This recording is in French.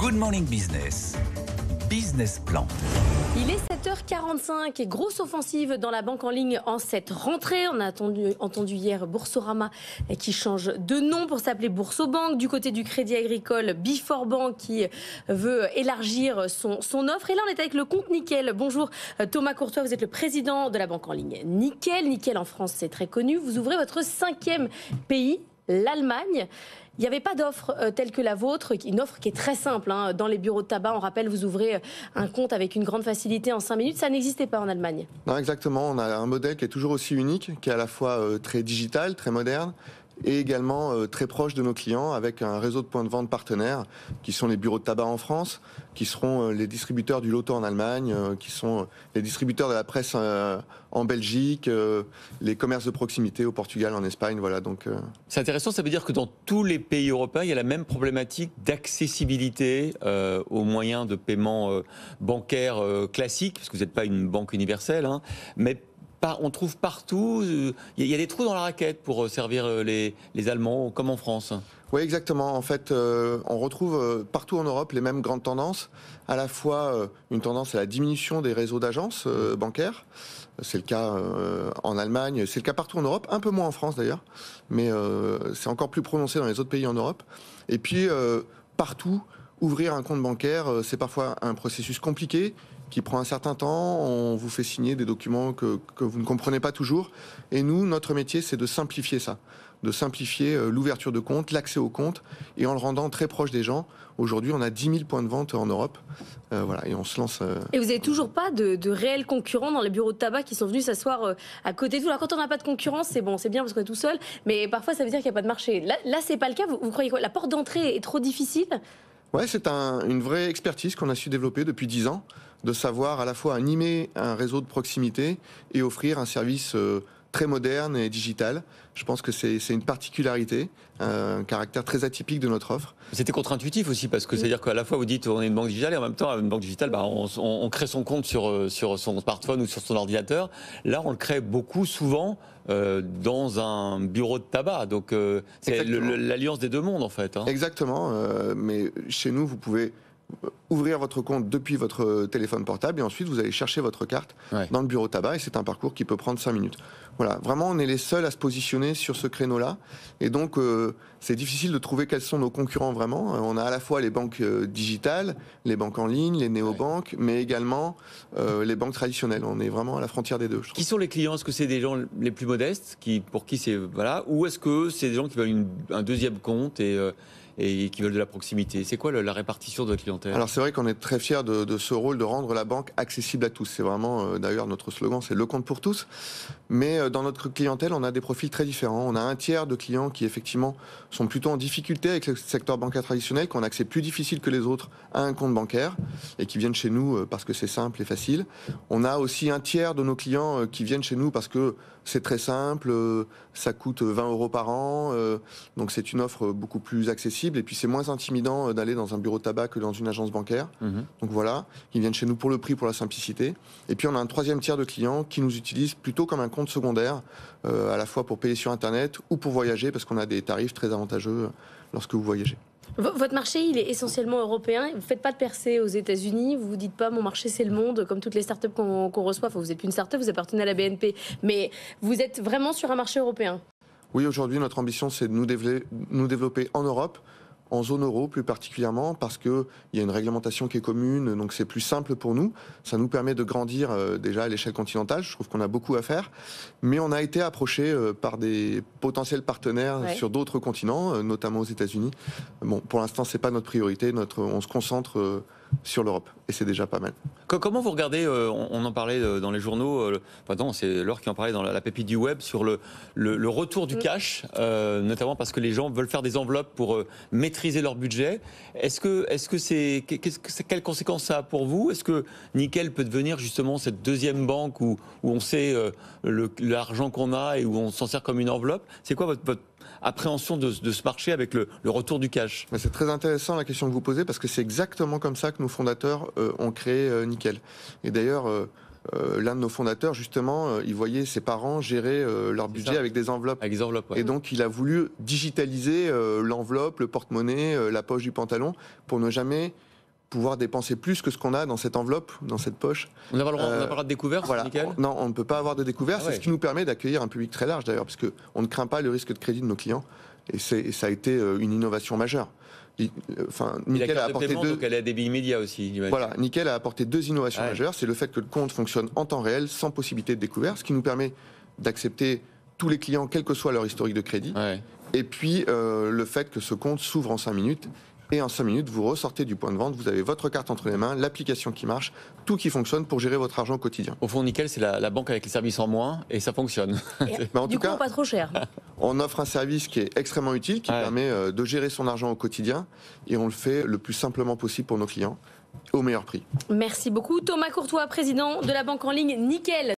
Good Morning Business. Business Plan. Il est 7h45 et grosse offensive dans la banque en ligne en cette rentrée. On a entendu hier Boursorama qui change de nom pour s'appeler Boursobank. Du côté du Crédit Agricole, Before Bank qui veut élargir son, son offre. Et là, on est avec le compte Nickel. Bonjour Thomas Courtois, vous êtes le président de la banque en ligne Nickel. Nickel en France, c'est très connu. Vous ouvrez votre cinquième pays l'Allemagne. Il n'y avait pas d'offre euh, telle que la vôtre, une offre qui est très simple. Hein. Dans les bureaux de tabac, on rappelle, vous ouvrez euh, un compte avec une grande facilité en 5 minutes. Ça n'existait pas en Allemagne. Non, exactement. On a un modèle qui est toujours aussi unique, qui est à la fois euh, très digital, très moderne, et également euh, très proche de nos clients avec un réseau de points de vente partenaires qui sont les bureaux de tabac en France, qui seront euh, les distributeurs du loto en Allemagne, euh, qui sont les distributeurs de la presse en Belgique, les commerces de proximité au Portugal, en Espagne, voilà donc. C'est intéressant, ça veut dire que dans tous les pays européens, il y a la même problématique d'accessibilité aux moyens de paiement bancaire classique, parce que vous n'êtes pas une banque universelle, hein, mais on trouve partout. Il euh, y, a des trous dans la raquette pour euh, servir euh, les, Allemands, comme en France. Oui, exactement. En fait, on retrouve partout en Europe les mêmes grandes tendances. À la fois une tendance à la diminution des réseaux d'agences mm. bancaires. C'est le cas en Allemagne, c'est le cas partout en Europe, un peu moins en France d'ailleurs, mais c'est encore plus prononcé dans les autres pays en Europe. Et puis, partout, ouvrir un compte bancaire, c'est parfois un processus compliqué qui prend un certain temps. On vous fait signer des documents que, que vous ne comprenez pas toujours. Et nous, notre métier, c'est de simplifier ça, de simplifier euh, l'ouverture de compte, l'accès au compte, et en le rendant très proche des gens. Aujourd'hui, on a 10 000 points de vente en Europe. Euh, voilà, et on se lance. Euh, et vous n'avez toujours pas de, réels concurrents dans les bureaux de tabac qui sont venus s'asseoir à côté de vous. Alors, quand on n'a pas de concurrence, c'est bon, c'est bien parce qu'on est tout seul, mais parfois, ça veut dire qu'il n'y a pas de marché. Là, là c'est pas le cas. Vous, vous croyez quoi La porte d'entrée est trop difficile Ouais, c'est une vraie expertise qu'on a su développer depuis dix ans, de savoir à la fois animer un réseau de proximité et offrir un service. Euh, très moderne et digitale. Je pense que c'est une particularité, euh, un caractère très atypique de notre offre. C'était contre-intuitif aussi, parce que c'est-à-dire qu'à la fois vous dites on est une banque digitale, et en même temps, une banque digitale, bah, on, crée son compte euh, sur, son smartphone ou sur son ordinateur. Là, on le crée beaucoup, souvent, euh, dans un bureau de tabac. Donc, c'est l'alliance des deux mondes, en fait. Hein. Exactement. mais chez nous, vous pouvez ouvrir votre compte depuis votre téléphone portable et ensuite vous allez chercher votre carte dans le bureau tabac et c'est un parcours qui peut prendre 5 minutes. Voilà, vraiment on est les seuls à se positionner sur ce créneau-là et donc euh, c'est difficile de trouver quels sont nos concurrents vraiment. Euh, on a à la fois les banques euh, digitales, les banques en ligne, les néobanques, banques mais également les banques traditionnelles. On est vraiment à la frontière des deux. qui sont les clients Est-ce que c'est des gens les plus modestes qui, pour qui c'est voilà, ou est-ce que c'est des gens qui veulent un deuxième compte et et qui veulent de la proximité. C'est quoi la répartition de votre clientèle Alors c'est vrai qu'on est très fiers de, ce rôle de rendre la banque accessible à tous. C'est vraiment euh, d'ailleurs notre slogan, c'est le compte pour tous. Mais euh, dans notre clientèle, on a des profils très différents. On a un tiers de clients qui effectivement sont plutôt en difficulté avec le secteur bancaire traditionnel, qui ont accès plus difficile que les autres à un compte bancaire et qui viennent chez nous euh, parce que c'est simple et facile. On a aussi un tiers de nos clients qui viennent chez nous parce que c'est très simple, ça coûte 20 euros par an, donc c'est une offre beaucoup plus accessible et puis c'est moins intimidant euh, d'aller dans un bureau de tabac que dans une agence bancaire. Mhm. Donc voilà, ils viennent chez nous pour le prix, pour la simplicité. Et puis on a un troisième tiers de clients qui nous utilisent plutôt comme un compte secondaire, euh, à la fois pour payer sur Internet ou pour voyager, parce qu'on a des tarifs très avantageux euh, lorsque vous voyagez. votre marché, il est essentiellement européen. Vous ne faites pas de percée aux États-Unis. Vous ne vous dites pas, mon marché, c'est le monde, comme toutes les startups qu'on reçoit. vous n'êtes plus une startup, vous appartenez à la BNP. Mais vous êtes vraiment sur un marché européen. Oui, aujourd'hui, notre ambition, c'est de nous développer en Europe en zone euro plus particulièrement, parce qu'il y a une réglementation qui est commune, donc c'est plus simple pour nous. Ça nous permet de grandir euh, déjà à l'échelle continentale, je trouve qu'on a beaucoup à faire, mais on a été approché euh, par des potentiels partenaires sur d'autres continents, euh, notamment aux États-Unis. Bon, pour l'instant, ce n'est pas notre priorité, notre, on se concentre sur l'Europe, et c'est déjà pas mal. Comment vous regardez, euh, on en parlait euh, dans les journaux, pardon, euh, c'est Laure qui en parlait dans la pépite du web, sur le, le, retour du mm. cash, notamment parce que les gens veulent faire des enveloppes pour maîtriser leur budget. Est-ce que, est-ce que c'est, -ce que, quelles conséquences ça a pour vous Est-ce que Nickel peut devenir justement cette deuxième banque où, où on sait l'argent qu'on a et où on s'en sert comme une enveloppe C'est quoi votre, votre appréhension de, ce marché avec le, retour du cash C'est très intéressant la question que vous posez parce que c'est exactement comme ça que nos fondateurs euh, ont créé euh, Nickel. Et d'ailleurs, euh, l'un de nos fondateurs, justement, il voyait ses parents gérer leur budget avec des enveloppes. Et donc, il a voulu digitaliser l'enveloppe, le porte-monnaie, la poche du pantalon, pour ne jamais pouvoir dépenser plus que ce qu'on a dans cette enveloppe, dans cette poche. On n'a pas, le droit euh, de découvert, voilà. Nickel Non, on ne peut pas avoir de découvert. Ah c'est ce qui nous permet d'accueillir un public très large d'ailleurs, parce qu'on ne craint pas le risque de crédit de nos clients. Et, c'est ça a été euh, une innovation majeure. Euh, nickel a apporté deux. Donc elle a aussi. Voilà, Nickel a apporté deux innovations ah majeures. C'est le fait que le compte fonctionne en temps réel, sans possibilité de découvert, ce qui nous permet d'accepter tous les clients, quel que soit leur historique de crédit. Et puis le fait que ce compte s'ouvre en 5 minutes et en 5 minutes, vous ressortez du point de vente, vous avez votre carte entre les mains, l'application qui marche, tout qui fonctionne pour gérer votre argent au quotidien. Au fond, nickel, c'est la, banque avec les services en moins et ça fonctionne. en du tout cas, pas trop cher. On offre un service qui est extrêmement utile, qui permet euh, de gérer son argent au quotidien et on le fait le plus simplement possible pour nos clients, au meilleur prix. Merci beaucoup. Thomas Courtois, président de la banque en ligne Nickel.